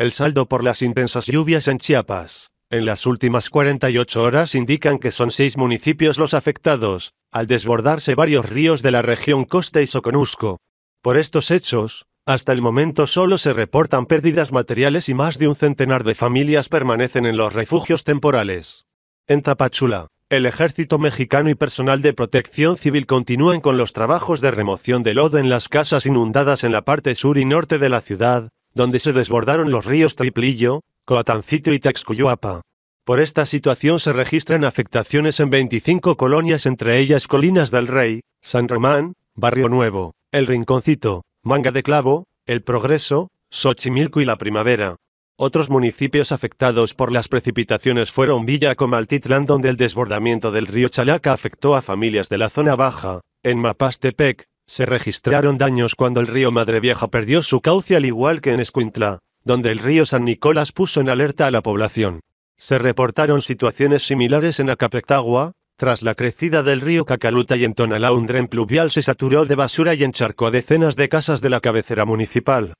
El saldo por las intensas lluvias en Chiapas. En las últimas 48 horas indican que son seis municipios los afectados, al desbordarse varios ríos de la región Costa y Soconusco. Por estos hechos, hasta el momento solo se reportan pérdidas materiales y más de un centenar de familias permanecen en los refugios temporales. En Tapachula, el ejército mexicano y personal de protección civil continúan con los trabajos de remoción de lodo en las casas inundadas en la parte sur y norte de la ciudad, donde se desbordaron los ríos Triplillo, Coatancito y Taxcuyuapa. Por esta situación se registran afectaciones en 25 colonias, entre ellas Colinas del Rey, San Román, Barrio Nuevo, El Rinconcito, Manga de Clavo, El Progreso, Xochimilco y La Primavera. Otros municipios afectados por las precipitaciones fueron Villa Comaltitlán donde el desbordamiento del río Chalaca afectó a familias de la zona baja, en Mapastepec, se registraron daños cuando el río Madre Vieja perdió su cauce al igual que en Escuintla, donde el río San Nicolás puso en alerta a la población. Se reportaron situaciones similares en Acapetagua, tras la crecida del río Cacaluta y en Tonalá un dren pluvial se saturó de basura y encharcó decenas de casas de la cabecera municipal.